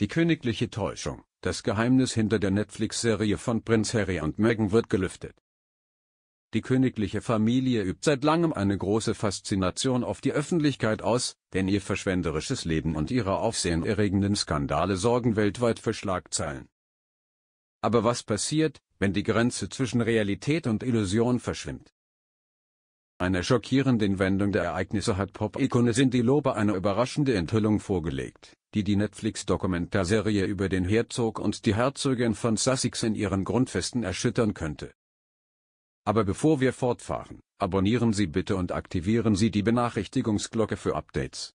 Die königliche Täuschung, das Geheimnis hinter der Netflix-Serie von Prinz Harry und Meghan wird gelüftet. Die königliche Familie übt seit langem eine große Faszination auf die Öffentlichkeit aus, denn ihr verschwenderisches Leben und ihre aufsehenerregenden Skandale sorgen weltweit für Schlagzeilen. Aber was passiert, wenn die Grenze zwischen Realität und Illusion verschwimmt? Einer schockierenden Wendung der Ereignisse hat Pop-Ikone Cindy Lobe eine überraschende Enthüllung vorgelegt die die Netflix-Dokumentarserie über den Herzog und die Herzogin von Sussex in ihren Grundfesten erschüttern könnte. Aber bevor wir fortfahren, abonnieren Sie bitte und aktivieren Sie die Benachrichtigungsglocke für Updates.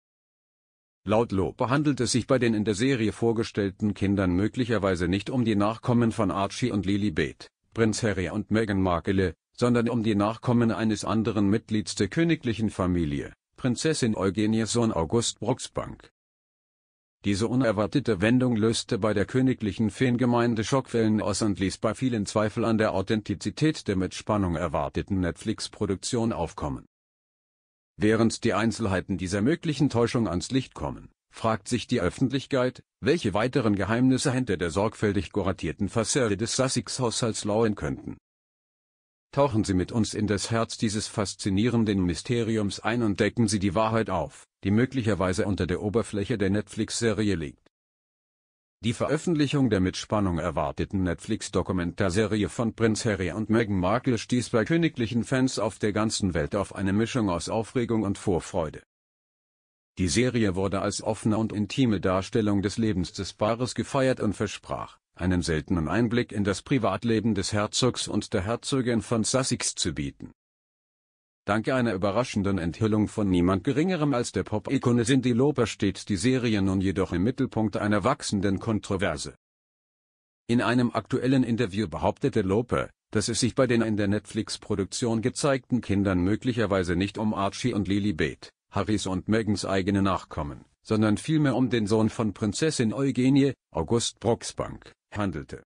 Laut Lope handelt es sich bei den in der Serie vorgestellten Kindern möglicherweise nicht um die Nachkommen von Archie und Lily Bate, Prinz Harry und Meghan Markle, sondern um die Nachkommen eines anderen Mitglieds der königlichen Familie, Prinzessin Eugenies Sohn August Broxbank. Diese unerwartete Wendung löste bei der königlichen Feengemeinde Schockwellen aus und ließ bei vielen Zweifel an der Authentizität der mit Spannung erwarteten Netflix-Produktion aufkommen. Während die Einzelheiten dieser möglichen Täuschung ans Licht kommen, fragt sich die Öffentlichkeit, welche weiteren Geheimnisse hinter der sorgfältig kuratierten Fassade des Sussex-Haushalts lauern könnten Tauchen Sie mit uns in das Herz dieses faszinierenden Mysteriums ein und decken Sie die Wahrheit auf, die möglicherweise unter der Oberfläche der Netflix-Serie liegt. Die Veröffentlichung der mit Spannung erwarteten Netflix-Dokumentarserie von Prinz Harry und Meghan Markle stieß bei königlichen Fans auf der ganzen Welt auf eine Mischung aus Aufregung und Vorfreude. Die Serie wurde als offene und intime Darstellung des Lebens des Paares gefeiert und versprach, einen seltenen Einblick in das Privatleben des Herzogs und der Herzogin von Sussex zu bieten. Dank einer überraschenden Enthüllung von niemand Geringerem als der Pop-Ikone Cindy Loper steht die Serie nun jedoch im Mittelpunkt einer wachsenden Kontroverse. In einem aktuellen Interview behauptete Loper, dass es sich bei den in der Netflix-Produktion gezeigten Kindern möglicherweise nicht um Archie und Lily Beth, Harrys und Megans eigene Nachkommen, sondern vielmehr um den Sohn von Prinzessin Eugenie, August Broxbank, handelte.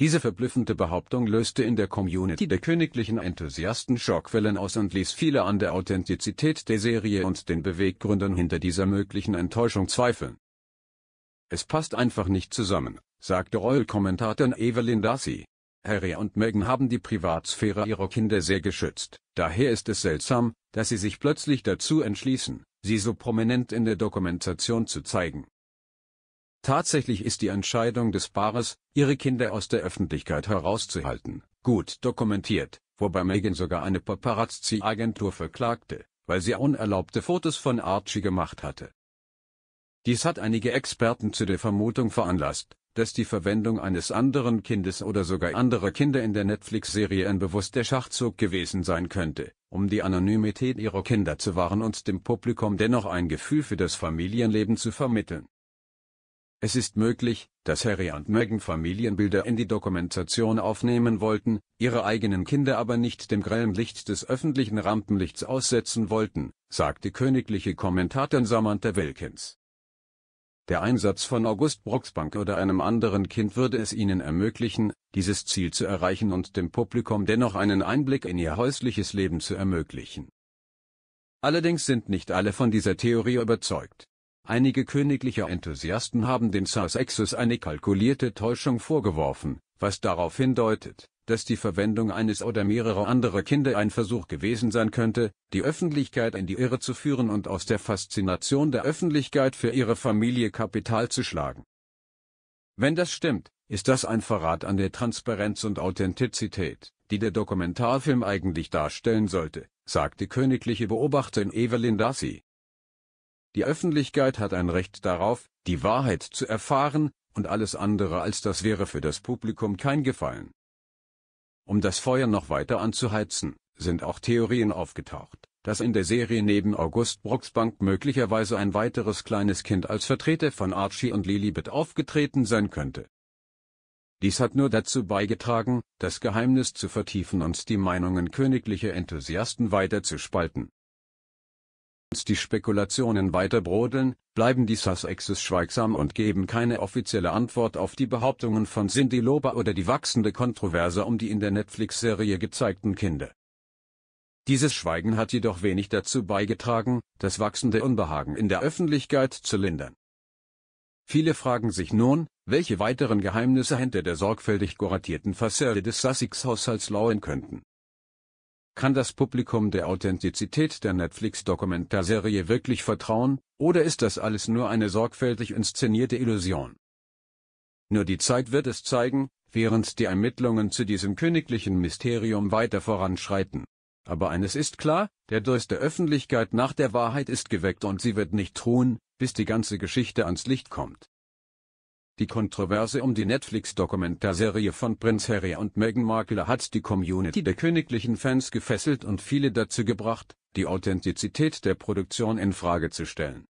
Diese verblüffende Behauptung löste in der Community der königlichen Enthusiasten Schockwellen aus und ließ viele an der Authentizität der Serie und den Beweggründen hinter dieser möglichen Enttäuschung zweifeln. Es passt einfach nicht zusammen, sagte Royal-Kommentatorin Evelyn Darcy. Harry und Meghan haben die Privatsphäre ihrer Kinder sehr geschützt, daher ist es seltsam, dass sie sich plötzlich dazu entschließen, sie so prominent in der Dokumentation zu zeigen. Tatsächlich ist die Entscheidung des Paares, ihre Kinder aus der Öffentlichkeit herauszuhalten, gut dokumentiert, wobei Megan sogar eine Paparazzi-Agentur verklagte, weil sie unerlaubte Fotos von Archie gemacht hatte. Dies hat einige Experten zu der Vermutung veranlasst, dass die Verwendung eines anderen Kindes oder sogar anderer Kinder in der Netflix-Serie ein bewusster Schachzug gewesen sein könnte, um die Anonymität ihrer Kinder zu wahren und dem Publikum dennoch ein Gefühl für das Familienleben zu vermitteln. Es ist möglich, dass Harry und Meghan Familienbilder in die Dokumentation aufnehmen wollten, ihre eigenen Kinder aber nicht dem grellen Licht des öffentlichen Rampenlichts aussetzen wollten, sagte königliche Kommentatorin Samantha Wilkins. Der Einsatz von August Broxbank oder einem anderen Kind würde es ihnen ermöglichen, dieses Ziel zu erreichen und dem Publikum dennoch einen Einblick in ihr häusliches Leben zu ermöglichen. Allerdings sind nicht alle von dieser Theorie überzeugt. Einige königliche Enthusiasten haben den Sussexes eine kalkulierte Täuschung vorgeworfen, was darauf hindeutet, dass die Verwendung eines oder mehrerer anderer Kinder ein Versuch gewesen sein könnte, die Öffentlichkeit in die Irre zu führen und aus der Faszination der Öffentlichkeit für ihre Familie Kapital zu schlagen. Wenn das stimmt, ist das ein Verrat an der Transparenz und Authentizität, die der Dokumentarfilm eigentlich darstellen sollte, sagte königliche Beobachterin Evelyn Darcy. Die Öffentlichkeit hat ein Recht darauf, die Wahrheit zu erfahren, und alles andere als das wäre für das Publikum kein Gefallen. Um das Feuer noch weiter anzuheizen, sind auch Theorien aufgetaucht dass in der Serie neben August Brocksbank möglicherweise ein weiteres kleines Kind als Vertreter von Archie und Lilibet aufgetreten sein könnte. Dies hat nur dazu beigetragen, das Geheimnis zu vertiefen und die Meinungen königlicher Enthusiasten weiter zu spalten. Als die Spekulationen weiter brodeln, bleiben die Sussexes schweigsam und geben keine offizielle Antwort auf die Behauptungen von Cindy Lober oder die wachsende Kontroverse um die in der Netflix-Serie gezeigten Kinder. Dieses Schweigen hat jedoch wenig dazu beigetragen, das wachsende Unbehagen in der Öffentlichkeit zu lindern. Viele fragen sich nun, welche weiteren Geheimnisse hinter der sorgfältig kuratierten Fassade des Sussex-Haushalts lauern könnten. Kann das Publikum der Authentizität der Netflix-Dokumentarserie wirklich vertrauen, oder ist das alles nur eine sorgfältig inszenierte Illusion? Nur die Zeit wird es zeigen, während die Ermittlungen zu diesem königlichen Mysterium weiter voranschreiten. Aber eines ist klar, der Durst der Öffentlichkeit nach der Wahrheit ist geweckt und sie wird nicht ruhen, bis die ganze Geschichte ans Licht kommt. Die Kontroverse um die Netflix-Dokumentarserie von Prinz Harry und Meghan Markle hat die Community der königlichen Fans gefesselt und viele dazu gebracht, die Authentizität der Produktion in Frage zu stellen.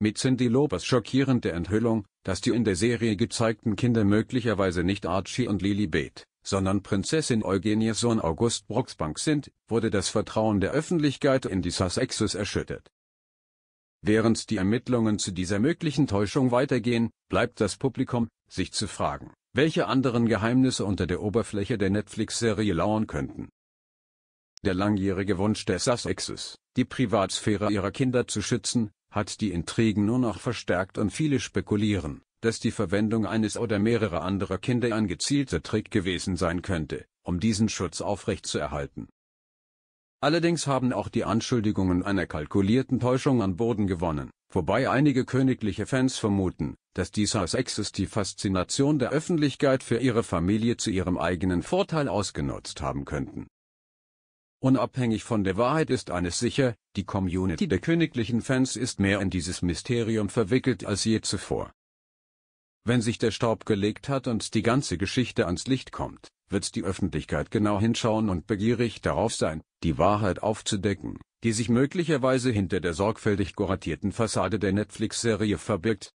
Mit Cindy Lobers schockierende Enthüllung, dass die in der Serie gezeigten Kinder möglicherweise nicht Archie und Lily Beth, sondern Prinzessin Eugenies Sohn August Broxbank sind, wurde das Vertrauen der Öffentlichkeit in die Sussexes erschüttert. Während die Ermittlungen zu dieser möglichen Täuschung weitergehen, bleibt das Publikum, sich zu fragen, welche anderen Geheimnisse unter der Oberfläche der Netflix-Serie lauern könnten. Der langjährige Wunsch der Sussexes, die Privatsphäre ihrer Kinder zu schützen, hat die Intrigen nur noch verstärkt und viele spekulieren, dass die Verwendung eines oder mehrerer anderer Kinder ein gezielter Trick gewesen sein könnte, um diesen Schutz aufrechtzuerhalten. Allerdings haben auch die Anschuldigungen einer kalkulierten Täuschung an Boden gewonnen, wobei einige königliche Fans vermuten, dass dies als Exes die Faszination der Öffentlichkeit für ihre Familie zu ihrem eigenen Vorteil ausgenutzt haben könnten. Unabhängig von der Wahrheit ist eines sicher, die Community der königlichen Fans ist mehr in dieses Mysterium verwickelt als je zuvor. Wenn sich der Staub gelegt hat und die ganze Geschichte ans Licht kommt, wird die Öffentlichkeit genau hinschauen und begierig darauf sein, die Wahrheit aufzudecken, die sich möglicherweise hinter der sorgfältig kuratierten Fassade der Netflix-Serie verbirgt.